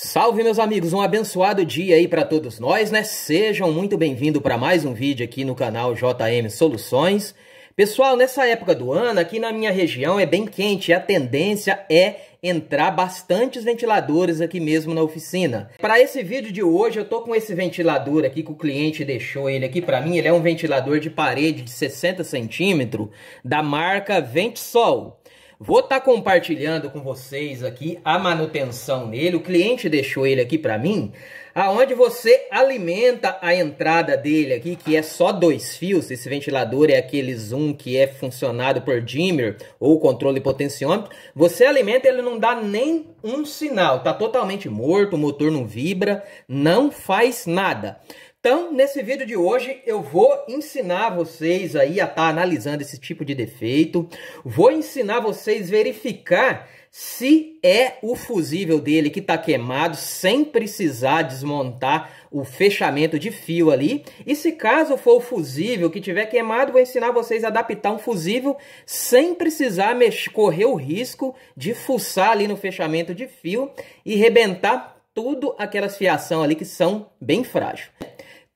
Salve meus amigos, um abençoado dia aí para todos nós, né? Sejam muito bem-vindos para mais um vídeo aqui no canal JM Soluções. Pessoal, nessa época do ano, aqui na minha região é bem quente e a tendência é entrar bastantes ventiladores aqui mesmo na oficina. Para esse vídeo de hoje, eu tô com esse ventilador aqui que o cliente deixou ele aqui para mim. Ele é um ventilador de parede de 60 centímetros da marca Ventisol. Vou estar tá compartilhando com vocês aqui a manutenção nele. O cliente deixou ele aqui para mim, aonde você alimenta a entrada dele aqui, que é só dois fios. Esse ventilador é aquele zoom que é funcionado por dimmer ou controle potenciômetro. Você alimenta, ele não dá nem um sinal, está totalmente morto, o motor não vibra, não faz nada. Então, nesse vídeo de hoje, eu vou ensinar vocês aí a estar tá analisando esse tipo de defeito. Vou ensinar vocês verificar se é o fusível dele que está queimado sem precisar desmontar o fechamento de fio ali. E se caso for o fusível que tiver queimado, vou ensinar vocês a adaptar um fusível sem precisar correr o risco de fuçar ali no fechamento de fio e rebentar tudo aquelas fiação ali que são bem frágil.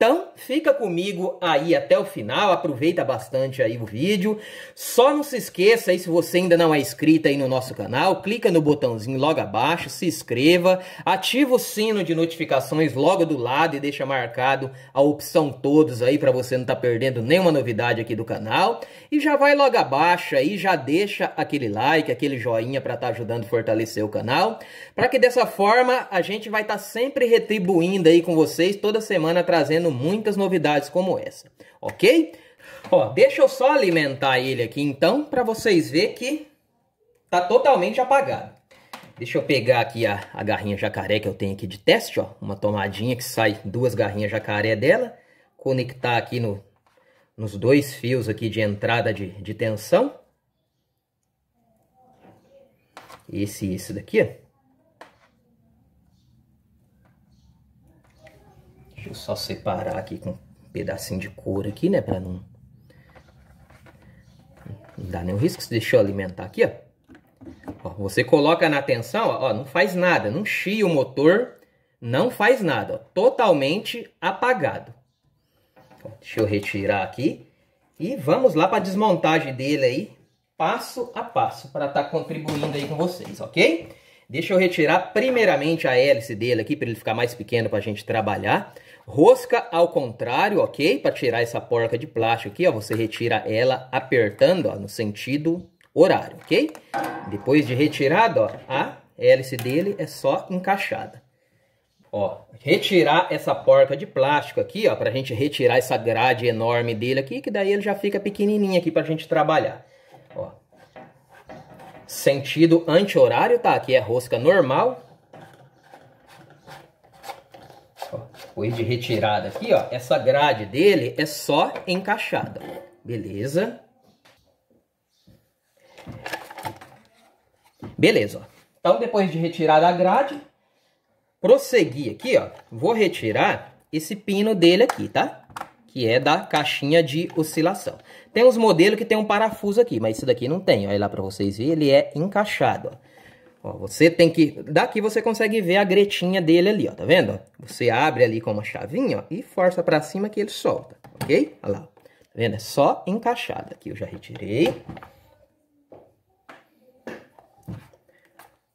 Então, fica comigo aí até o final, aproveita bastante aí o vídeo. Só não se esqueça aí, se você ainda não é inscrito aí no nosso canal, clica no botãozinho logo abaixo, se inscreva, ativa o sino de notificações logo do lado e deixa marcado a opção todos aí para você não estar tá perdendo nenhuma novidade aqui do canal. E já vai logo abaixo aí, já deixa aquele like, aquele joinha para estar tá ajudando a fortalecer o canal, para que dessa forma a gente vai estar tá sempre retribuindo aí com vocês, toda semana trazendo muitas novidades como essa, ok? Ó, deixa eu só alimentar ele aqui então para vocês verem que tá totalmente apagado. Deixa eu pegar aqui a, a garrinha jacaré que eu tenho aqui de teste, ó. Uma tomadinha que sai duas garrinhas jacaré dela. Conectar aqui no, nos dois fios aqui de entrada de, de tensão. Esse e esse daqui, ó. Deixa eu só separar aqui com um pedacinho de couro aqui, né? Pra não... Não dá nenhum risco. Deixa eu alimentar aqui, ó. ó você coloca na tensão, ó, ó, Não faz nada. Não chia o motor. Não faz nada. Ó, totalmente apagado. deixa eu retirar aqui. E vamos lá para desmontagem dele aí. Passo a passo. Para estar tá contribuindo aí com vocês, ok? Deixa eu retirar primeiramente a hélice dele aqui para ele ficar mais pequeno para a gente trabalhar. Rosca ao contrário, ok? Para tirar essa porca de plástico aqui, ó, você retira ela apertando, ó, no sentido horário, ok? Depois de retirado, ó, a hélice dele é só encaixada. Ó, retirar essa porca de plástico aqui, ó, pra gente retirar essa grade enorme dele aqui, que daí ele já fica pequenininho aqui pra gente trabalhar. Ó. Sentido anti-horário, tá? Aqui é rosca normal, depois de retirada aqui, ó, essa grade dele é só encaixada, beleza? Beleza, ó. Então, depois de retirada a grade, prosseguir aqui, ó, vou retirar esse pino dele aqui, tá? Que é da caixinha de oscilação. Tem uns modelos que tem um parafuso aqui, mas esse daqui não tem, olha lá para vocês verem, ele é encaixado, ó. Ó, você tem que... Daqui você consegue ver a gretinha dele ali, ó, tá vendo? Você abre ali com uma chavinha, ó, e força pra cima que ele solta, ok? Olha lá, tá vendo? É só encaixada. Aqui eu já retirei.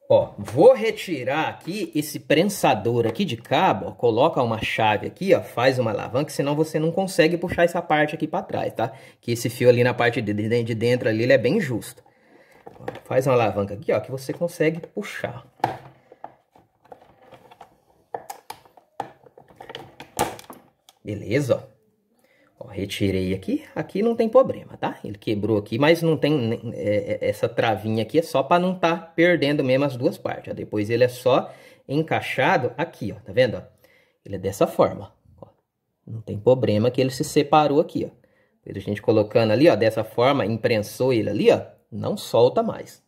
Ó, vou retirar aqui esse prensador aqui de cabo, ó, coloca uma chave aqui, ó, faz uma alavanca, senão você não consegue puxar essa parte aqui para trás, tá? Que esse fio ali na parte de dentro ali, ele é bem justo. Faz uma alavanca aqui, ó, que você consegue puxar. Beleza, ó. Ó, retirei aqui, aqui não tem problema, tá? Ele quebrou aqui, mas não tem né, é, é, essa travinha aqui, é só para não estar tá perdendo mesmo as duas partes. Ó. Depois ele é só encaixado aqui, ó, tá vendo? Ó? Ele é dessa forma, ó. Não tem problema que ele se separou aqui, ó. a gente colocando ali, ó, dessa forma, imprensou ele ali, ó não solta mais.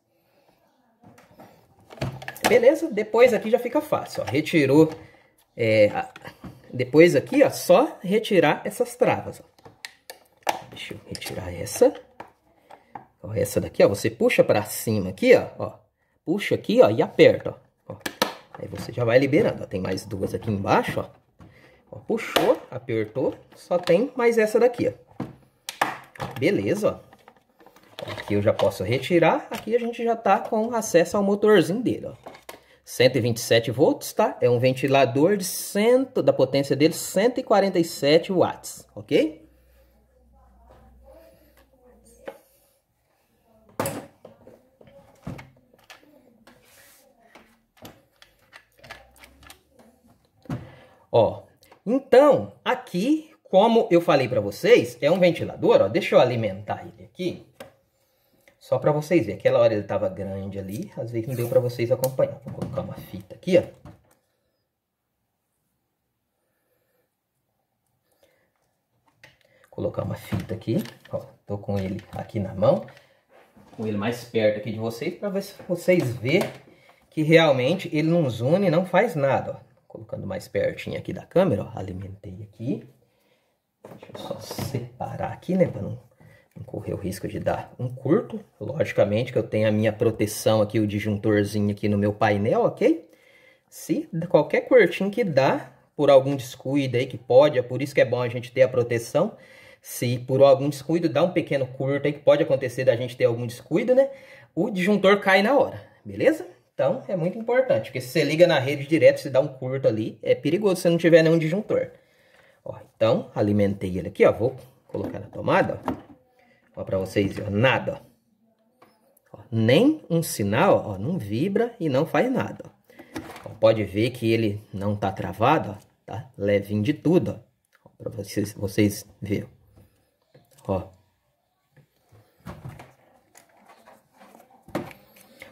Beleza? Depois aqui já fica fácil, ó. Retirou... É, depois aqui, ó, só retirar essas travas, ó. Deixa eu retirar essa. Ó, essa daqui, ó, você puxa pra cima aqui, ó, ó. Puxa aqui, ó, e aperta, ó. Aí você já vai liberando, ó. Tem mais duas aqui embaixo, ó. Ó, puxou, apertou, só tem mais essa daqui, ó. Beleza, ó. Aqui eu já posso retirar. Aqui a gente já está com acesso ao motorzinho dele, ó. 127 volts, tá? É um ventilador de cento, da potência dele, 147 watts, ok? Ó, então, aqui, como eu falei para vocês, é um ventilador, ó, deixa eu alimentar ele aqui. Só para vocês verem. Aquela hora ele estava grande ali. Às vezes não deu para vocês acompanhar. Vou colocar uma fita aqui, ó. Colocar uma fita aqui. Ó, tô com ele aqui na mão. Com ele mais perto aqui de vocês. para vocês verem que realmente ele não zune não faz nada, ó. Colocando mais pertinho aqui da câmera, ó. Alimentei aqui. Deixa eu só separar aqui, né? Para não correr o risco de dar um curto. Logicamente que eu tenho a minha proteção aqui, o disjuntorzinho aqui no meu painel, ok? Se qualquer curtinho que dá, por algum descuido aí que pode, é por isso que é bom a gente ter a proteção. Se por algum descuido dá um pequeno curto aí, que pode acontecer da gente ter algum descuido, né? O disjuntor cai na hora, beleza? Então, é muito importante, porque se você liga na rede direto, se dá um curto ali, é perigoso se não tiver nenhum disjuntor. Ó, então, alimentei ele aqui, ó, vou colocar na tomada, ó. Ó, pra vocês, ó, nada, ó. Nem um sinal, ó, não vibra e não faz nada, ó. Pode ver que ele não tá travado, ó, tá levinho de tudo, ó. pra vocês, vocês verem, ó.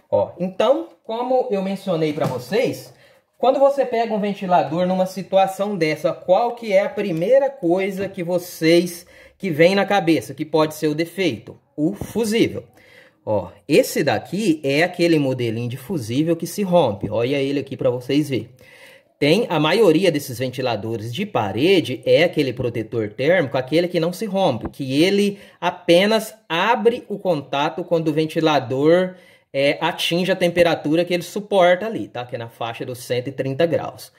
Ó, então, como eu mencionei para vocês, quando você pega um ventilador numa situação dessa, qual que é a primeira coisa que vocês que vem na cabeça, que pode ser o defeito, o fusível. Ó, esse daqui é aquele modelinho de fusível que se rompe. Olha ele aqui para vocês verem. Tem a maioria desses ventiladores de parede é aquele protetor térmico, aquele que não se rompe, que ele apenas abre o contato quando o ventilador é, atinge a temperatura que ele suporta ali, tá? Que é na faixa dos 130 graus.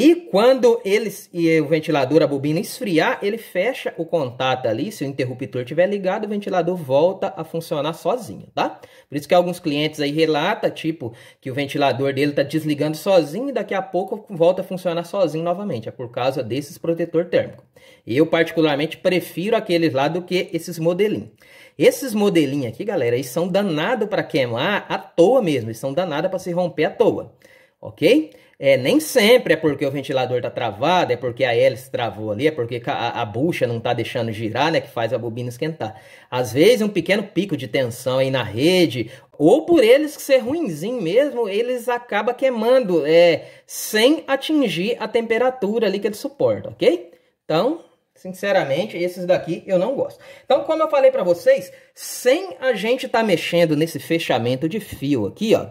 E quando eles e o ventilador, a bobina esfriar, ele fecha o contato ali. Se o interruptor estiver ligado, o ventilador volta a funcionar sozinho, tá? Por isso que alguns clientes aí relatam tipo, que o ventilador dele tá desligando sozinho e daqui a pouco volta a funcionar sozinho novamente. É por causa desses protetor térmico. Eu, particularmente, prefiro aqueles lá do que esses modelinhos. Esses modelinhos aqui, galera, eles são danados para queimar à toa mesmo. Eles são danados para se romper à toa, ok? É, nem sempre é porque o ventilador está travado, é porque a hélice travou ali, é porque a, a bucha não está deixando girar, né, que faz a bobina esquentar. Às vezes, um pequeno pico de tensão aí na rede, ou por eles ser ruinzinho mesmo, eles acabam queimando, é, sem atingir a temperatura ali que eles suportam, ok? Então, Sinceramente, esses daqui eu não gosto. Então, como eu falei para vocês, sem a gente estar tá mexendo nesse fechamento de fio aqui, ó,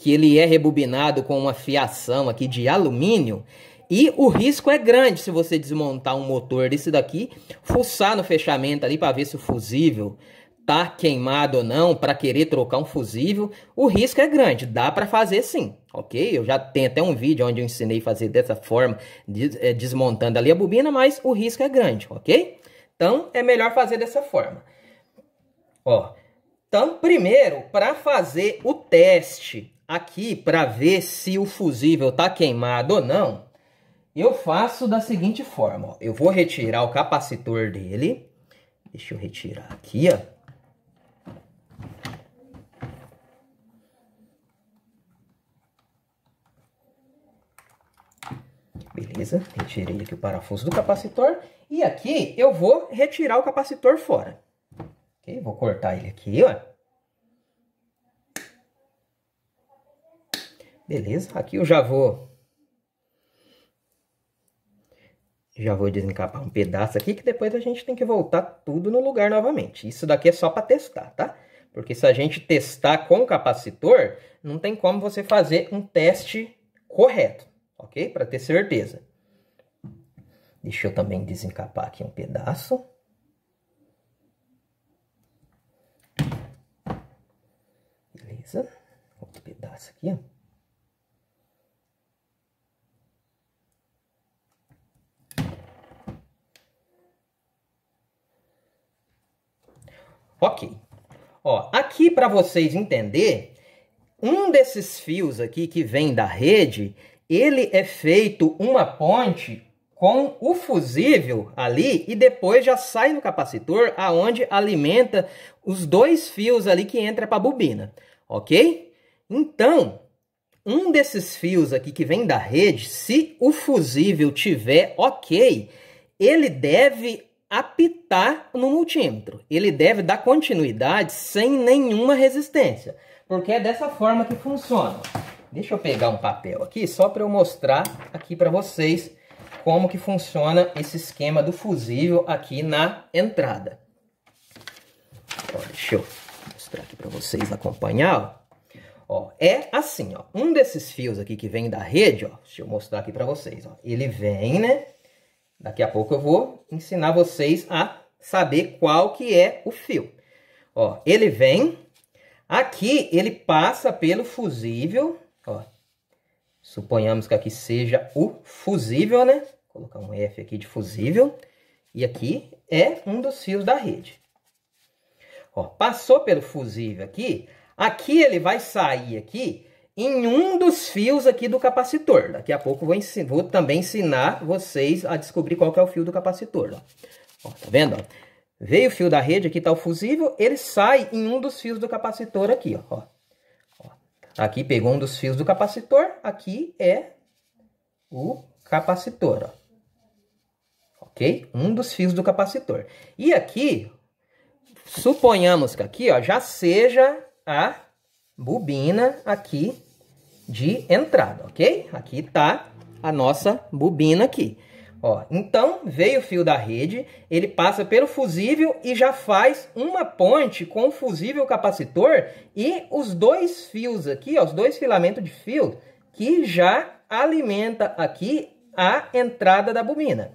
que ele é rebobinado com uma fiação aqui de alumínio, e o risco é grande se você desmontar um motor desse daqui, fuçar no fechamento ali para ver se o fusível tá queimado ou não, para querer trocar um fusível, o risco é grande, dá para fazer sim, ok? Eu já tenho até um vídeo onde eu ensinei a fazer dessa forma, é, desmontando ali a bobina, mas o risco é grande, ok? Então, é melhor fazer dessa forma. Ó, então, primeiro, para fazer o teste aqui para ver se o fusível está queimado ou não, eu faço da seguinte forma. Ó. Eu vou retirar o capacitor dele. Deixa eu retirar aqui, ó. Beleza, retirei aqui o parafuso do capacitor. E aqui eu vou retirar o capacitor fora. vou cortar ele aqui, ó. Beleza, aqui eu já vou... Já vou desencapar um pedaço aqui, que depois a gente tem que voltar tudo no lugar novamente. Isso daqui é só para testar, tá? Porque se a gente testar com capacitor, não tem como você fazer um teste correto, ok? Para ter certeza. Deixa eu também desencapar aqui um pedaço. Beleza? Outro pedaço aqui, ó. Ok. Ó, aqui para vocês entender, um desses fios aqui que vem da rede, ele é feito uma ponte com o fusível ali e depois já sai no capacitor aonde alimenta os dois fios ali que entra para a bobina, ok? Então, um desses fios aqui que vem da rede, se o fusível tiver ok, ele deve apitar no multímetro. Ele deve dar continuidade sem nenhuma resistência, porque é dessa forma que funciona. Deixa eu pegar um papel aqui só para eu mostrar aqui para vocês como que funciona esse esquema do fusível aqui na entrada. Ó, deixa eu mostrar aqui para vocês acompanhar. Ó, é assim, ó. Um desses fios aqui que vem da rede, ó. Deixa eu mostrar aqui para vocês, ó. Ele vem, né? Daqui a pouco eu vou ensinar vocês a saber qual que é o fio. Ó, ele vem, aqui ele passa pelo fusível, ó. Suponhamos que aqui seja o fusível, né? Vou colocar um F aqui de fusível. E aqui é um dos fios da rede. Ó, passou pelo fusível aqui, aqui ele vai sair aqui em um dos fios aqui do capacitor. Daqui a pouco vou, vou também ensinar vocês a descobrir qual é o fio do capacitor. Ó. Ó, tá vendo? Ó? Veio o fio da rede, aqui tá o fusível, ele sai em um dos fios do capacitor aqui. Ó. Aqui pegou um dos fios do capacitor, aqui é o capacitor. Ok? Um dos fios do capacitor. E aqui, suponhamos que aqui ó, já seja a bobina aqui de entrada, ok? Aqui tá a nossa bobina aqui. Ó, então, veio o fio da rede, ele passa pelo fusível e já faz uma ponte com o fusível capacitor e os dois fios aqui, ó, os dois filamentos de fio, que já alimenta aqui a entrada da bobina,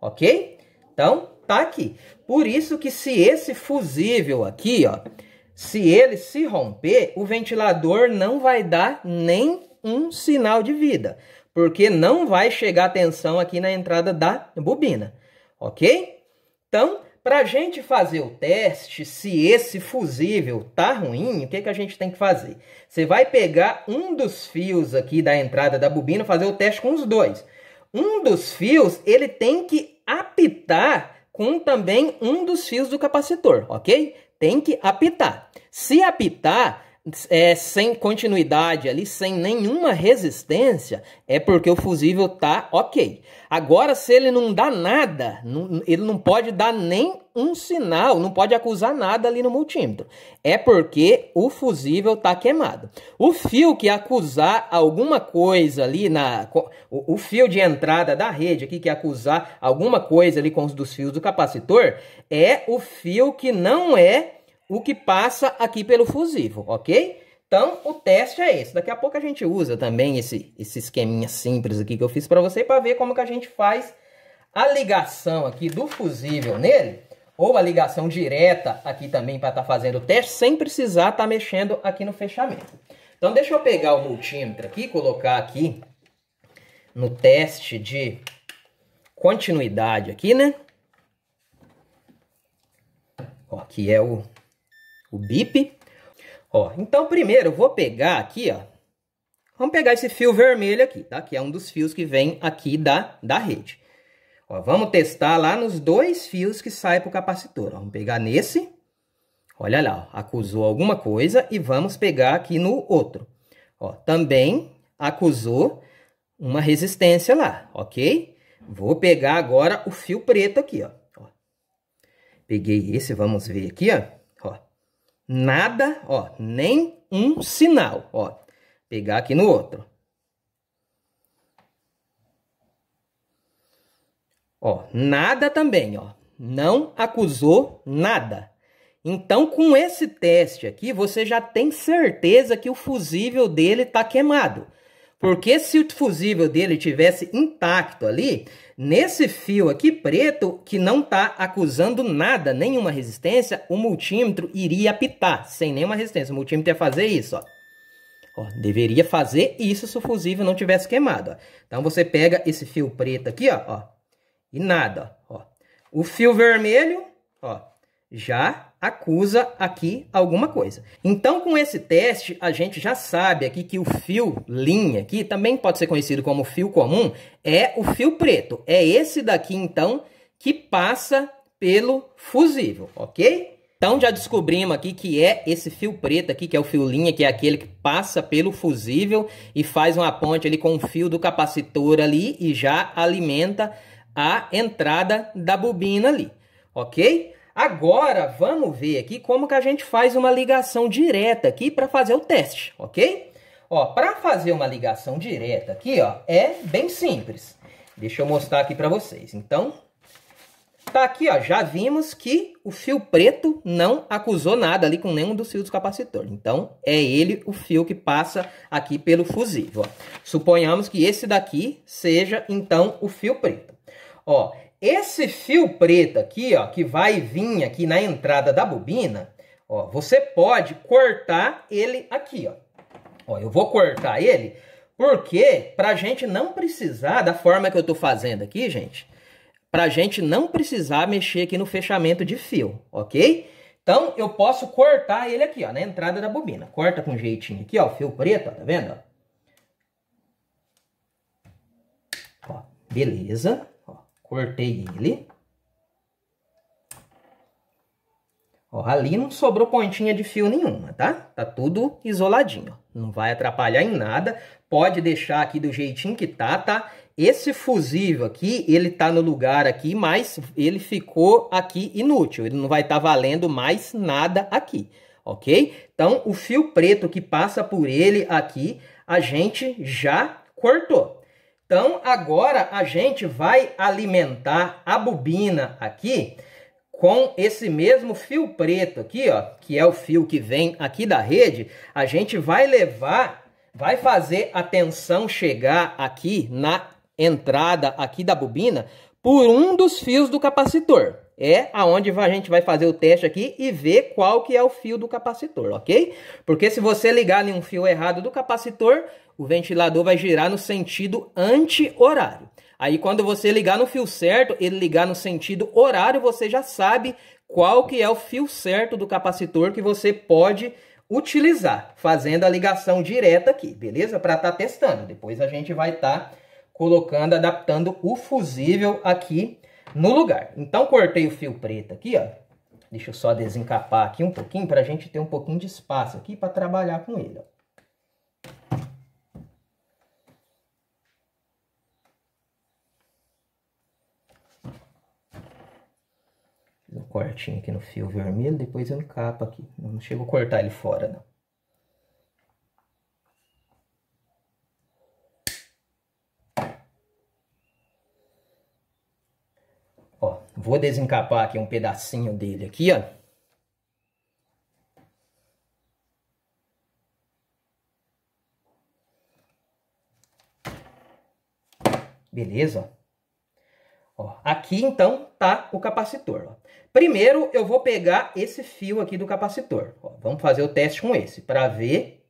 ok? Então, tá aqui. Por isso que se esse fusível aqui, ó, se ele se romper, o ventilador não vai dar nem um sinal de vida, porque não vai chegar tensão aqui na entrada da bobina, ok? Então, para a gente fazer o teste, se esse fusível tá ruim, o que, que a gente tem que fazer? Você vai pegar um dos fios aqui da entrada da bobina, fazer o teste com os dois. Um dos fios, ele tem que apitar com também um dos fios do capacitor, ok? tem que apitar. Se apitar, é, sem continuidade ali, sem nenhuma resistência, é porque o fusível tá ok. Agora, se ele não dá nada, não, ele não pode dar nem um sinal, não pode acusar nada ali no multímetro. É porque o fusível tá queimado. O fio que acusar alguma coisa ali na. O, o fio de entrada da rede aqui, que acusar alguma coisa ali com os dos fios do capacitor, é o fio que não é o que passa aqui pelo fusível, ok? Então, o teste é esse. Daqui a pouco a gente usa também esse, esse esqueminha simples aqui que eu fiz para você para ver como que a gente faz a ligação aqui do fusível nele ou a ligação direta aqui também para estar tá fazendo o teste sem precisar estar tá mexendo aqui no fechamento. Então, deixa eu pegar o multímetro aqui, colocar aqui no teste de continuidade aqui, né? Ó, aqui é o o bip. Ó, então primeiro eu vou pegar aqui, ó. Vamos pegar esse fio vermelho aqui, tá? Que é um dos fios que vem aqui da, da rede. Ó, vamos testar lá nos dois fios que saem para o capacitor. Ó. Vamos pegar nesse. Olha lá, ó, acusou alguma coisa e vamos pegar aqui no outro. Ó, também acusou uma resistência lá, ok? Vou pegar agora o fio preto aqui, ó. ó. Peguei esse, vamos ver aqui, ó. Nada, ó, nem um sinal, ó. Pegar aqui no outro. Ó, nada também, ó. Não acusou nada. Então, com esse teste aqui, você já tem certeza que o fusível dele está queimado. Porque se o fusível dele tivesse intacto ali, nesse fio aqui preto, que não está acusando nada, nenhuma resistência, o multímetro iria apitar, sem nenhuma resistência. O multímetro ia fazer isso, ó. Ó, deveria fazer isso se o fusível não tivesse queimado, ó. Então você pega esse fio preto aqui, ó, ó e nada, ó. O fio vermelho, ó, já acusa aqui alguma coisa. Então, com esse teste, a gente já sabe aqui que o fio linha, que também pode ser conhecido como fio comum, é o fio preto. É esse daqui, então, que passa pelo fusível, ok? Então, já descobrimos aqui que é esse fio preto aqui, que é o fio linha, que é aquele que passa pelo fusível e faz uma ponte ali com o fio do capacitor ali e já alimenta a entrada da bobina ali, ok? Agora, vamos ver aqui como que a gente faz uma ligação direta aqui para fazer o teste, ok? Ó, para fazer uma ligação direta aqui, ó, é bem simples. Deixa eu mostrar aqui para vocês. Então, tá aqui, ó, já vimos que o fio preto não acusou nada ali com nenhum dos fios do capacitor. Então, é ele o fio que passa aqui pelo fusível, ó. Suponhamos que esse daqui seja, então, o fio preto. Ó, esse fio preto aqui, ó, que vai vir aqui na entrada da bobina, ó, você pode cortar ele aqui, ó. Ó, eu vou cortar ele porque pra gente não precisar, da forma que eu tô fazendo aqui, gente, pra gente não precisar mexer aqui no fechamento de fio, ok? Então, eu posso cortar ele aqui, ó, na entrada da bobina. Corta com jeitinho aqui, ó, o fio preto, ó, tá vendo? Ó, beleza. Cortei ele. Ó, ali não sobrou pontinha de fio nenhuma, tá? Tá tudo isoladinho. Não vai atrapalhar em nada. Pode deixar aqui do jeitinho que tá, tá? Esse fusível aqui, ele tá no lugar aqui, mas ele ficou aqui inútil. Ele não vai estar tá valendo mais nada aqui, ok? Então, o fio preto que passa por ele aqui, a gente já cortou. Então agora a gente vai alimentar a bobina aqui com esse mesmo fio preto aqui, ó, que é o fio que vem aqui da rede, a gente vai levar, vai fazer a tensão chegar aqui na entrada aqui da bobina por um dos fios do capacitor é aonde a gente vai fazer o teste aqui e ver qual que é o fio do capacitor, ok? Porque se você ligar em um fio errado do capacitor, o ventilador vai girar no sentido anti-horário. Aí quando você ligar no fio certo, ele ligar no sentido horário, você já sabe qual que é o fio certo do capacitor que você pode utilizar, fazendo a ligação direta aqui, beleza? Para estar tá testando. Depois a gente vai estar tá colocando, adaptando o fusível aqui no lugar. Então, cortei o fio preto aqui, ó. Deixa eu só desencapar aqui um pouquinho para a gente ter um pouquinho de espaço aqui para trabalhar com ele, ó. Fiz um cortinho aqui no fio vermelho, depois eu encapo aqui. Não chego a cortar ele fora, não. Vou desencapar aqui um pedacinho dele aqui, ó. Beleza? Ó, aqui, então, tá o capacitor. Ó. Primeiro, eu vou pegar esse fio aqui do capacitor. Ó, vamos fazer o teste com esse, para ver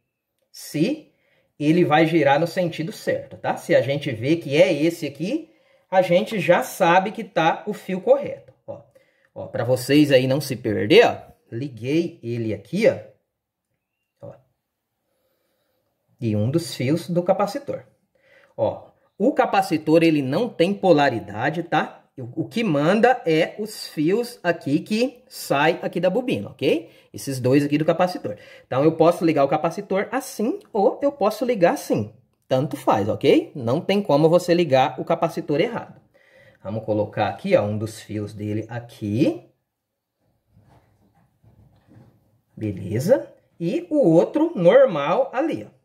se ele vai girar no sentido certo, tá? Se a gente vê que é esse aqui, a gente já sabe que tá o fio correto. Ó, ó para vocês aí não se perder, ó, liguei ele aqui, ó, ó, e um dos fios do capacitor. Ó, o capacitor ele não tem polaridade, tá? O que manda é os fios aqui que sai aqui da bobina, ok? Esses dois aqui do capacitor. Então, eu posso ligar o capacitor assim ou eu posso ligar assim. Tanto faz, ok? Não tem como você ligar o capacitor errado. Vamos colocar aqui, ó, um dos fios dele aqui. Beleza? E o outro normal ali, ó.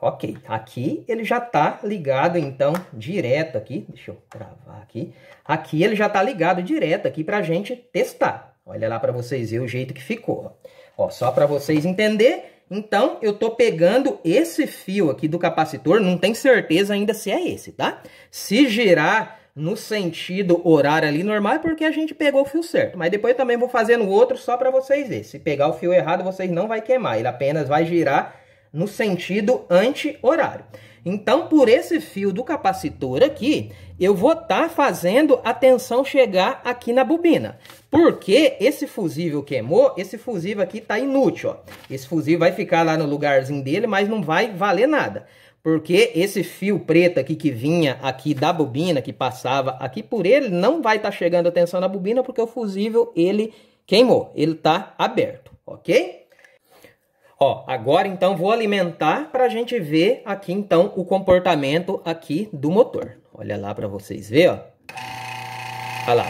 Ok, aqui ele já está ligado, então, direto aqui. Deixa eu travar aqui. Aqui ele já está ligado direto aqui para a gente testar. Olha lá para vocês verem o jeito que ficou. Ó, só para vocês entenderem, então eu estou pegando esse fio aqui do capacitor, não tenho certeza ainda se é esse, tá? Se girar no sentido horário ali normal é porque a gente pegou o fio certo. Mas depois também vou fazer no outro só para vocês verem. Se pegar o fio errado, vocês não vai queimar, ele apenas vai girar no sentido anti-horário. Então, por esse fio do capacitor aqui, eu vou estar tá fazendo a tensão chegar aqui na bobina. Porque esse fusível queimou, esse fusível aqui está inútil. Ó. Esse fusível vai ficar lá no lugarzinho dele, mas não vai valer nada. Porque esse fio preto aqui que vinha aqui da bobina, que passava aqui por ele, não vai estar tá chegando a tensão na bobina, porque o fusível, ele queimou, ele está aberto, ok? Ó, agora então vou alimentar para a gente ver aqui então o comportamento aqui do motor. Olha lá para vocês ver, ó. Olha lá.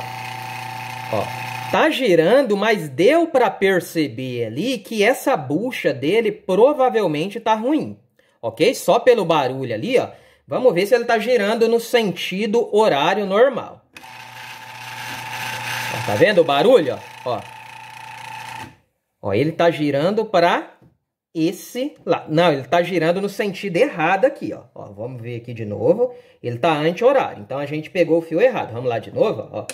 Ó, tá girando, mas deu para perceber ali que essa bucha dele provavelmente tá ruim, ok? Só pelo barulho ali, ó. Vamos ver se ele tá girando no sentido horário normal. Ó, tá vendo o barulho, ó? Ó, ó ele tá girando para esse lá. Não, ele está girando no sentido errado aqui, ó. ó. Vamos ver aqui de novo. Ele está anti-horário, então a gente pegou o fio errado. Vamos lá de novo, ó.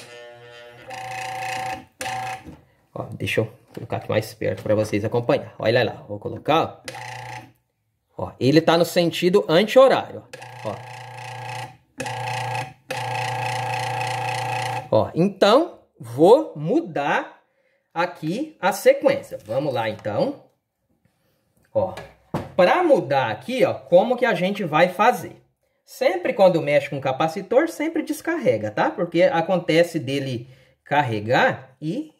ó deixa eu colocar aqui mais perto para vocês acompanhar. Olha lá, vou colocar, ó. ó ele está no sentido anti-horário, ó. Ó, então, vou mudar aqui a sequência. Vamos lá, então. Ó, para mudar aqui, ó, como que a gente vai fazer? Sempre quando mexe com capacitor, sempre descarrega, tá? Porque acontece dele carregar e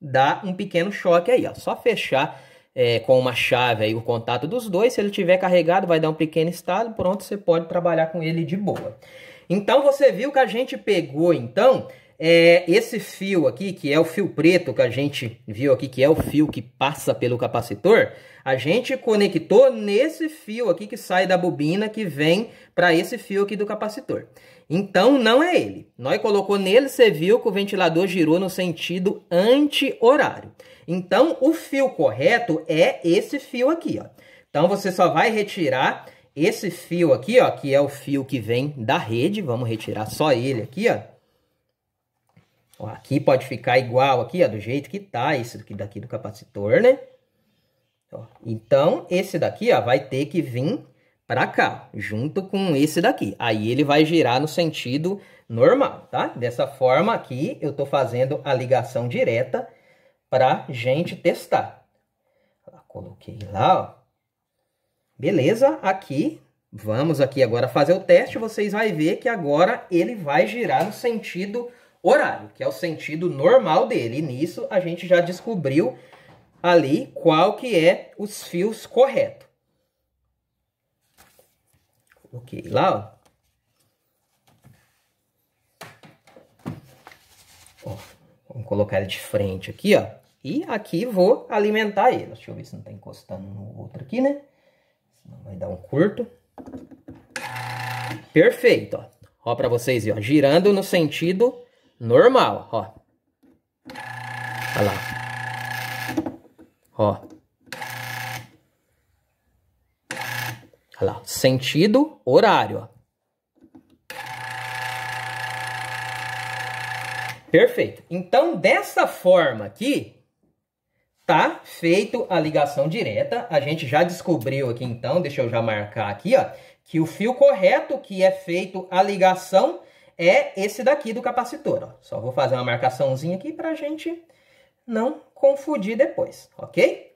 dar um pequeno choque aí, ó. Só fechar é, com uma chave aí o contato dos dois. Se ele tiver carregado, vai dar um pequeno estado. Pronto, você pode trabalhar com ele de boa. Então, você viu que a gente pegou, então, é, esse fio aqui, que é o fio preto que a gente viu aqui, que é o fio que passa pelo capacitor, a gente conectou nesse fio aqui que sai da bobina que vem para esse fio aqui do capacitor. Então, não é ele. Nós colocou nele, você viu que o ventilador girou no sentido anti-horário. Então, o fio correto é esse fio aqui, ó. Então, você só vai retirar esse fio aqui, ó, que é o fio que vem da rede. Vamos retirar só ele aqui, ó aqui pode ficar igual aqui, ó, do jeito que tá esse daqui, daqui do capacitor, né? Ó, então, esse daqui ó, vai ter que vir para cá, junto com esse daqui. Aí ele vai girar no sentido normal, tá? Dessa forma aqui, eu estou fazendo a ligação direta para gente testar. Coloquei lá, ó. Beleza, aqui, vamos aqui agora fazer o teste. Vocês vão ver que agora ele vai girar no sentido normal horário, que é o sentido normal dele. E nisso a gente já descobriu ali qual que é os fios correto. Coloquei lá, ó. ó. Vamos colocar ele de frente aqui, ó. E aqui vou alimentar ele. Deixa eu ver se não tá encostando no outro aqui, né? Senão vai dar um curto. Perfeito, ó. Ó pra vocês, ó. Girando no sentido normal, ó. Olha lá. Ó. Olha lá, sentido horário, ó. Perfeito. Então, dessa forma aqui, tá feito a ligação direta. A gente já descobriu aqui, então, deixa eu já marcar aqui, ó, que o fio correto que é feito a ligação é esse daqui do capacitor. Ó. Só vou fazer uma marcaçãozinha aqui para a gente não confundir depois, ok?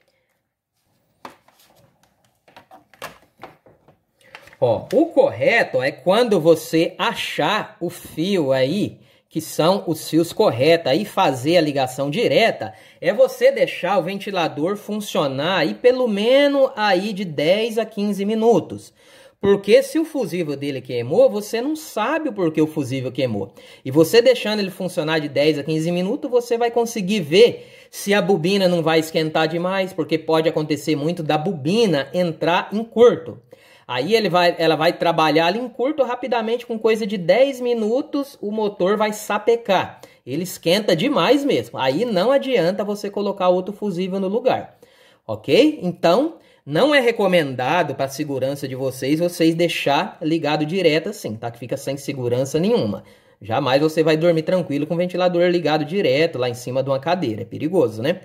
Ó, o correto é quando você achar o fio aí, que são os fios corretos, aí fazer a ligação direta, é você deixar o ventilador funcionar aí pelo menos aí de 10 a 15 minutos. Porque se o fusível dele queimou, você não sabe o porquê o fusível queimou. E você deixando ele funcionar de 10 a 15 minutos, você vai conseguir ver se a bobina não vai esquentar demais, porque pode acontecer muito da bobina entrar em curto. Aí ele vai, ela vai trabalhar ali em curto rapidamente, com coisa de 10 minutos, o motor vai sapecar. Ele esquenta demais mesmo. Aí não adianta você colocar outro fusível no lugar. Ok? Então, não é recomendado para a segurança de vocês vocês deixar ligado direto assim, tá? Que fica sem segurança nenhuma. Jamais você vai dormir tranquilo com o ventilador ligado direto lá em cima de uma cadeira, é perigoso, né?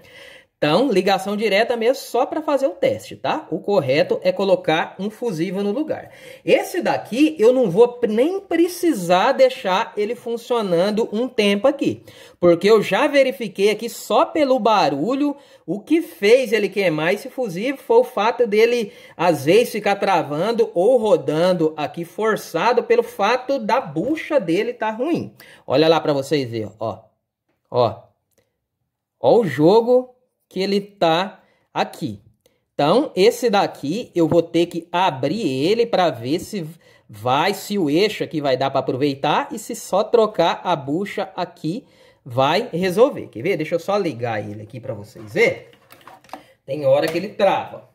Então, ligação direta mesmo só para fazer o teste, tá? O correto é colocar um fusível no lugar. Esse daqui eu não vou nem precisar deixar ele funcionando um tempo aqui. Porque eu já verifiquei aqui só pelo barulho o que fez ele queimar esse fusível foi o fato dele às vezes ficar travando ou rodando aqui forçado pelo fato da bucha dele tá ruim. Olha lá para vocês verem, ó. Ó. Ó o jogo que ele está aqui. Então, esse daqui eu vou ter que abrir ele para ver se vai, se o eixo aqui vai dar para aproveitar e se só trocar a bucha aqui vai resolver. Quer ver? Deixa eu só ligar ele aqui para vocês verem. Tem hora que ele trava.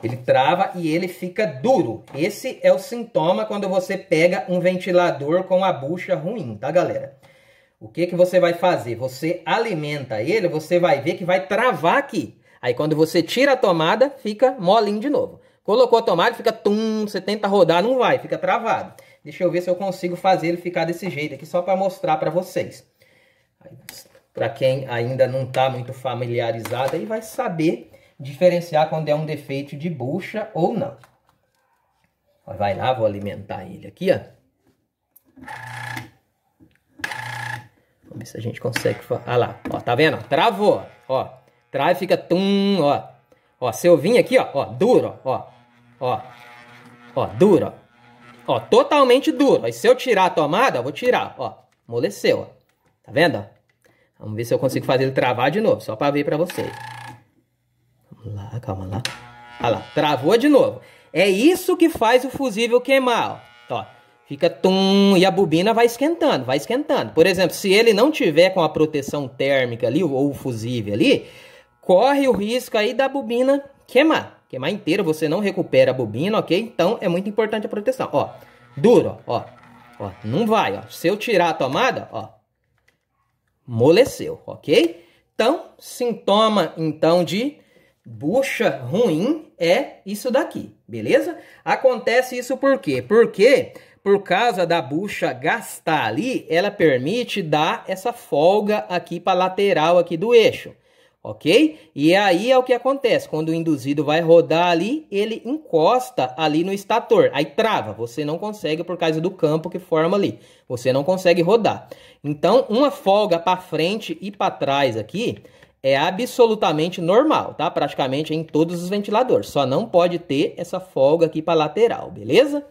Ele trava e ele fica duro. Esse é o sintoma quando você pega um ventilador com a bucha ruim, tá, galera? O que, que você vai fazer? Você alimenta ele, você vai ver que vai travar aqui. Aí quando você tira a tomada, fica molinho de novo. Colocou a tomada, fica tum, você tenta rodar, não vai, fica travado. Deixa eu ver se eu consigo fazer ele ficar desse jeito aqui, só para mostrar para vocês. Para quem ainda não está muito familiarizado, aí vai saber diferenciar quando é um defeito de bucha ou não. Vai lá, vou alimentar ele aqui, ó. Vamos ver se a gente consegue... Olha ah lá, ó, tá vendo? Travou, ó. Trava e fica tum, ó. Ó, se eu vim aqui, ó, ó, duro, ó. Ó, ó, duro, ó. totalmente duro. E se eu tirar a tomada, eu vou tirar, ó. Amoleceu, ó. Tá vendo, Vamos ver se eu consigo fazer ele travar de novo, só pra ver pra vocês. Vamos lá, calma lá. Olha lá, travou de novo. É isso que faz o fusível queimar, ó. ó Fica tum e a bobina vai esquentando, vai esquentando. Por exemplo, se ele não tiver com a proteção térmica ali ou o fusível ali, corre o risco aí da bobina queimar. Queimar inteira, você não recupera a bobina, ok? Então é muito importante a proteção. Ó, duro, ó, ó, não vai, ó. Se eu tirar a tomada, ó, moleceu, ok? Então, sintoma então de bucha ruim é isso daqui, beleza? Acontece isso por quê? Porque por causa da bucha gastar ali, ela permite dar essa folga aqui para a lateral aqui do eixo, ok? E aí é o que acontece, quando o induzido vai rodar ali, ele encosta ali no estator, aí trava, você não consegue por causa do campo que forma ali, você não consegue rodar. Então, uma folga para frente e para trás aqui, é absolutamente normal, tá? Praticamente em todos os ventiladores. Só não pode ter essa folga aqui para lateral, beleza?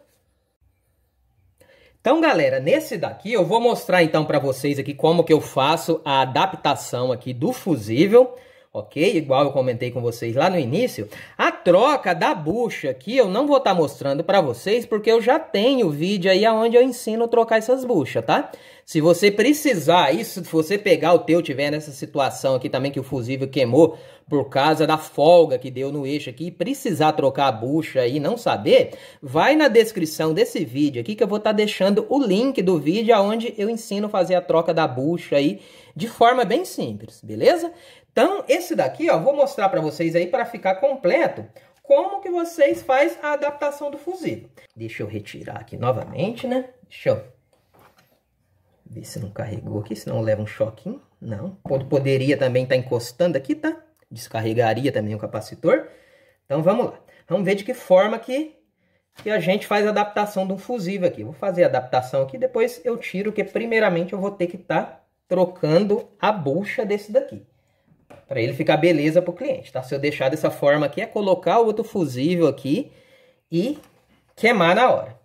Então, galera, nesse daqui eu vou mostrar então para vocês aqui como que eu faço a adaptação aqui do fusível ok? Igual eu comentei com vocês lá no início, a troca da bucha aqui eu não vou estar tá mostrando para vocês porque eu já tenho vídeo aí onde eu ensino a trocar essas buchas, tá? Se você precisar, isso, se você pegar o teu, tiver nessa situação aqui também que o fusível queimou por causa da folga que deu no eixo aqui, e precisar trocar a bucha e não saber, vai na descrição desse vídeo aqui que eu vou estar tá deixando o link do vídeo aonde eu ensino a fazer a troca da bucha aí de forma bem simples, beleza? Então, esse daqui, ó, vou mostrar para vocês aí para ficar completo como que vocês faz a adaptação do fusível. Deixa eu retirar aqui novamente, né? Deixa eu ver se não carregou aqui, senão leva um choquinho. Não, poderia também estar tá encostando aqui, tá? Descarregaria também o capacitor. Então, vamos lá. Vamos ver de que forma que, que a gente faz a adaptação de um fusível aqui. Vou fazer a adaptação aqui, depois eu tiro, porque primeiramente eu vou ter que estar tá trocando a bucha desse daqui para ele ficar beleza para o cliente, tá? Se eu deixar dessa forma aqui, é colocar o outro fusível aqui e queimar na hora.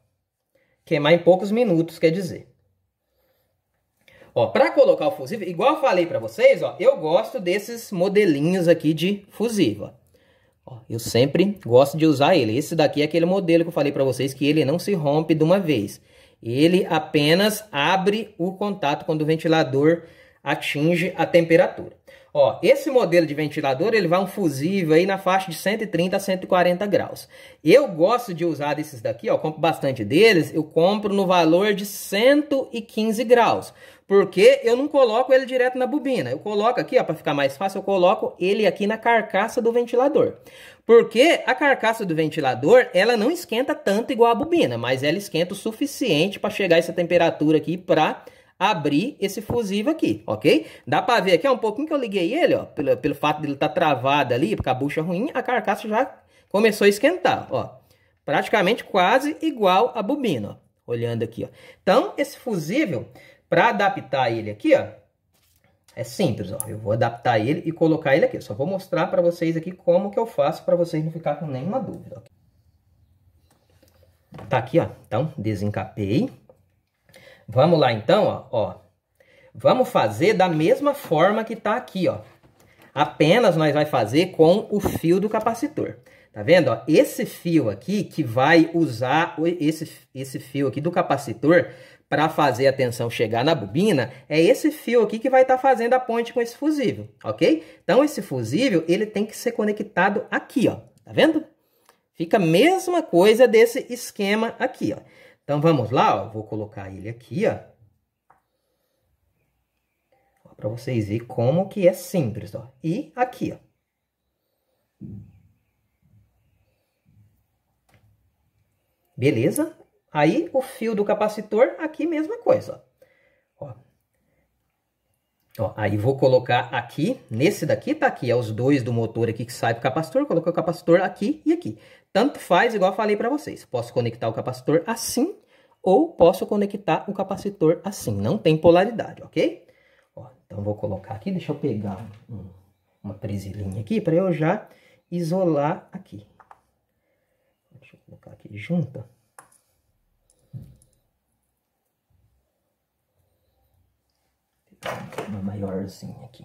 Queimar em poucos minutos, quer dizer. Ó, para colocar o fusível, igual eu falei para vocês, ó, eu gosto desses modelinhos aqui de fusível. Ó, eu sempre gosto de usar ele. Esse daqui é aquele modelo que eu falei para vocês que ele não se rompe de uma vez. Ele apenas abre o contato quando o ventilador atinge a temperatura. Ó, esse modelo de ventilador, ele vai um fusível aí na faixa de 130 a 140 graus. Eu gosto de usar desses daqui, ó, compro bastante deles, eu compro no valor de 115 graus. Porque eu não coloco ele direto na bobina. Eu coloco aqui, ó, para ficar mais fácil, eu coloco ele aqui na carcaça do ventilador. Porque a carcaça do ventilador, ela não esquenta tanto igual a bobina, mas ela esquenta o suficiente para chegar essa temperatura aqui para abrir esse fusível aqui, ok? Dá para ver aqui, ó, um pouquinho que eu liguei ele, ó, pelo, pelo fato dele estar tá travado ali, porque a bucha é ruim, a carcaça já começou a esquentar, ó. Praticamente quase igual a bobina, ó, olhando aqui, ó. Então, esse fusível, para adaptar ele aqui, ó, é simples, ó. Eu vou adaptar ele e colocar ele aqui. só vou mostrar para vocês aqui como que eu faço para vocês não ficar com nenhuma dúvida. Ó. Tá aqui, ó. Então, desencapei. Vamos lá então, ó, ó. Vamos fazer da mesma forma que está aqui, ó. Apenas nós vai fazer com o fio do capacitor. Tá vendo? Ó, esse fio aqui que vai usar esse, esse fio aqui do capacitor para fazer a tensão chegar na bobina, é esse fio aqui que vai estar tá fazendo a ponte com esse fusível, ok? Então, esse fusível, ele tem que ser conectado aqui, ó. Tá vendo? Fica a mesma coisa desse esquema aqui, ó. Então vamos lá, ó, vou colocar ele aqui, ó. para vocês verem como que é simples, ó. E aqui, ó. Beleza? Aí o fio do capacitor, aqui mesma coisa, ó. Ó, aí vou colocar aqui, nesse daqui tá aqui, é os dois do motor aqui que sai pro capacitor, coloquei o capacitor aqui e aqui. Tanto faz, igual falei para vocês, posso conectar o capacitor assim ou posso conectar o capacitor assim, não tem polaridade, ok? Ó, então vou colocar aqui, deixa eu pegar um, uma presilhinha aqui para eu já isolar aqui. Deixa eu colocar aqui junto, Uma maiorzinha aqui.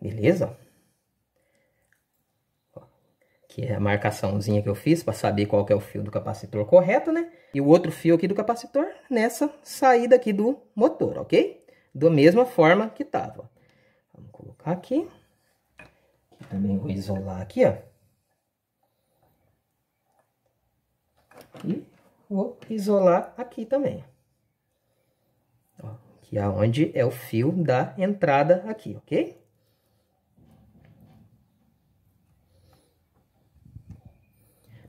Beleza? Que é a marcaçãozinha que eu fiz para saber qual é o fio do capacitor correto, né? E o outro fio aqui do capacitor nessa saída aqui do motor, ok? Da mesma forma que tava. Vamos colocar aqui. Também vou isolar aqui, ó. E vou isolar aqui também. Ó, que é onde é o fio da entrada aqui, ok?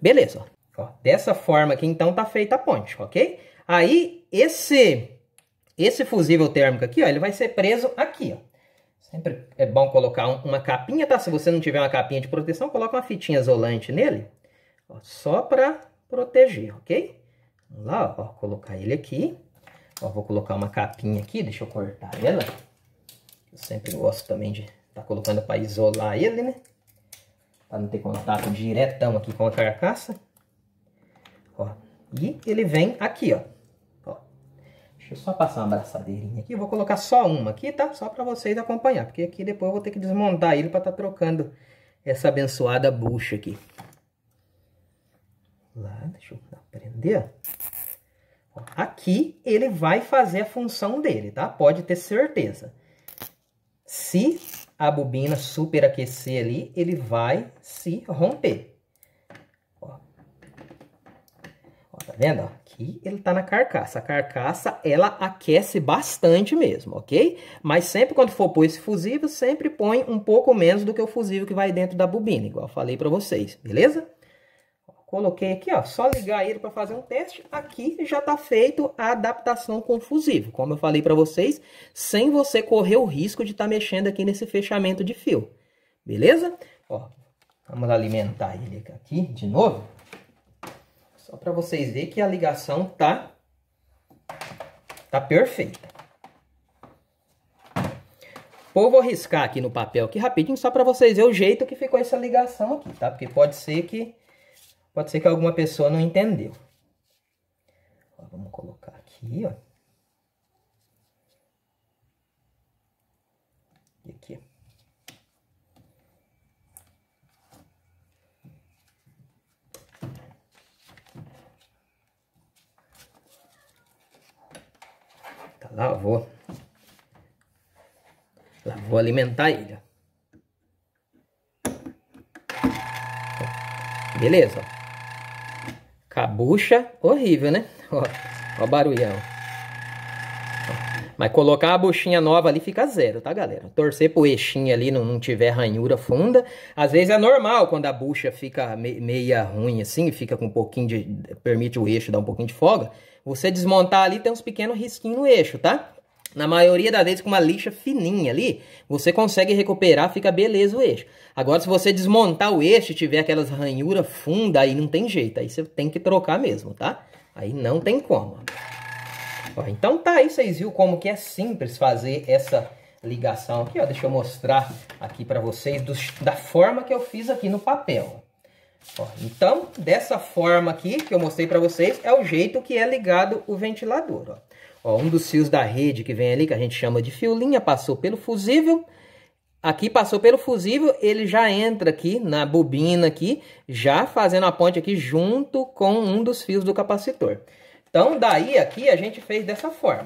Beleza, ó. Dessa forma aqui, então, tá feita a ponte, ok? Aí, esse, esse fusível térmico aqui, ó, ele vai ser preso aqui, ó. Sempre é bom colocar uma capinha, tá? Se você não tiver uma capinha de proteção, coloca uma fitinha isolante nele, ó, só para proteger, ok? Vamos lá, ó, colocar ele aqui. Ó, vou colocar uma capinha aqui, deixa eu cortar ela. Eu sempre gosto também de tá colocando para isolar ele, né? Para não ter contato diretão aqui com a carcaça. Ó, e ele vem aqui, ó. ó. Deixa eu só passar uma abraçadeirinha aqui. Eu vou colocar só uma aqui, tá? Só para vocês acompanhar, porque aqui depois eu vou ter que desmontar ele para estar tá trocando essa abençoada bucha aqui lá, deixa eu aprender. aqui ele vai fazer a função dele, tá? Pode ter certeza. Se a bobina superaquecer ali, ele vai se romper. Ó. Ó, tá vendo? Aqui ele tá na carcaça. A carcaça, ela aquece bastante mesmo, ok? Mas sempre quando for pôr esse fusível, sempre põe um pouco menos do que o fusível que vai dentro da bobina, igual falei pra vocês, beleza? Coloquei aqui, ó, só ligar ele para fazer um teste. Aqui já está feito a adaptação com fusível, como eu falei para vocês, sem você correr o risco de estar tá mexendo aqui nesse fechamento de fio. Beleza? Ó, vamos alimentar ele aqui de novo. Só para vocês verem que a ligação tá, tá perfeita. Ou vou riscar aqui no papel aqui rapidinho, só para vocês verem o jeito que ficou essa ligação aqui, tá? Porque pode ser que Pode ser que alguma pessoa não entendeu. Ó, vamos colocar aqui, ó. E aqui. Tá lá, vou. Lá vou alimentar ele, ó. Beleza, ó bucha, horrível, né? Ó, ó o barulhão. Mas colocar a buchinha nova ali fica zero, tá, galera? Torcer pro eixinho ali não, não tiver ranhura funda. Às vezes é normal quando a bucha fica me, meia ruim assim, fica com um pouquinho de... Permite o eixo dar um pouquinho de folga. Você desmontar ali tem uns pequenos risquinhos no eixo, tá? Na maioria das vezes com uma lixa fininha ali, você consegue recuperar, fica beleza o eixo. Agora se você desmontar o eixo e tiver aquelas ranhuras fundas, aí não tem jeito, aí você tem que trocar mesmo, tá? Aí não tem como. Ó, então tá aí, vocês viram como que é simples fazer essa ligação aqui, ó. Deixa eu mostrar aqui para vocês do, da forma que eu fiz aqui no papel. Ó, então, dessa forma aqui que eu mostrei para vocês, é o jeito que é ligado o ventilador, ó. Ó, um dos fios da rede que vem ali, que a gente chama de fiolinha, passou pelo fusível. Aqui passou pelo fusível, ele já entra aqui na bobina aqui, já fazendo a ponte aqui junto com um dos fios do capacitor. Então, daí aqui a gente fez dessa forma.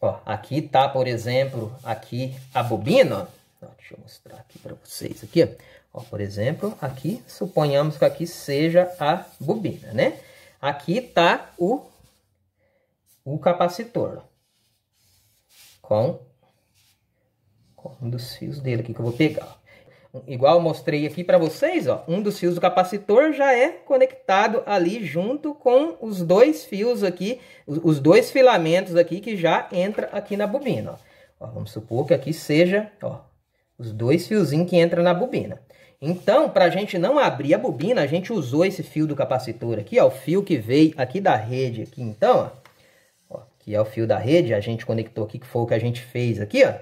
Ó, aqui tá, por exemplo, aqui a bobina. Ó, deixa eu mostrar aqui para vocês aqui. Ó, por exemplo, aqui, suponhamos que aqui seja a bobina, né? Aqui tá o o capacitor com, com um dos fios dele aqui que eu vou pegar. Igual mostrei aqui para vocês, ó, um dos fios do capacitor já é conectado ali junto com os dois fios aqui, os dois filamentos aqui que já entra aqui na bobina. Ó. Ó, vamos supor que aqui seja ó, os dois fiozinhos que entra na bobina. Então, para a gente não abrir a bobina, a gente usou esse fio do capacitor aqui, ó, o fio que veio aqui da rede aqui. Então, ó, que é o fio da rede, a gente conectou aqui, que foi o que a gente fez aqui, ó.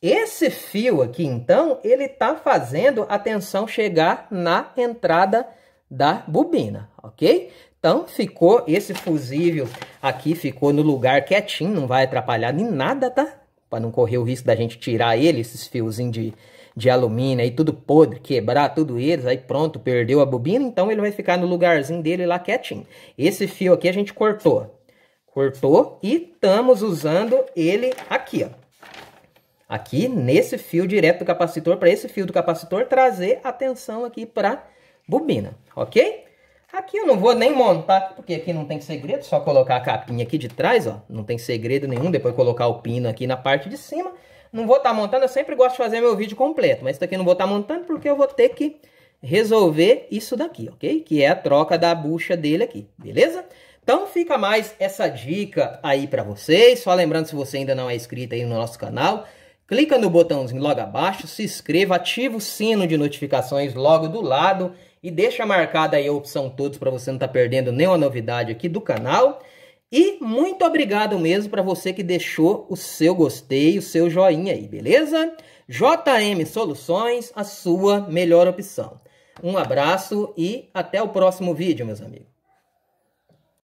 Esse fio aqui, então, ele está fazendo a tensão chegar na entrada da bobina, ok? Então, ficou esse fusível aqui, ficou no lugar quietinho, não vai atrapalhar nem nada, tá? Para não correr o risco da gente tirar ele, esses fiozinhos de, de alumínio aí, tudo podre, quebrar tudo eles, aí pronto, perdeu a bobina, então ele vai ficar no lugarzinho dele lá quietinho. Esse fio aqui a gente cortou, Cortou e estamos usando ele aqui, ó. Aqui nesse fio direto do capacitor, para esse fio do capacitor trazer a tensão aqui para bobina, ok? Aqui eu não vou nem montar, porque aqui não tem segredo, só colocar a capinha aqui de trás, ó. Não tem segredo nenhum, depois colocar o pino aqui na parte de cima. Não vou estar tá montando, eu sempre gosto de fazer meu vídeo completo, mas isso daqui eu não vou estar tá montando porque eu vou ter que resolver isso daqui, ok? Que é a troca da bucha dele aqui, beleza? Então fica mais essa dica aí para vocês. Só lembrando, se você ainda não é inscrito aí no nosso canal, clica no botãozinho logo abaixo, se inscreva, ativa o sino de notificações logo do lado e deixa marcada aí a opção todos para você não estar tá perdendo nenhuma novidade aqui do canal. E muito obrigado mesmo para você que deixou o seu gostei, o seu joinha aí, beleza? JM Soluções, a sua melhor opção. Um abraço e até o próximo vídeo, meus amigos.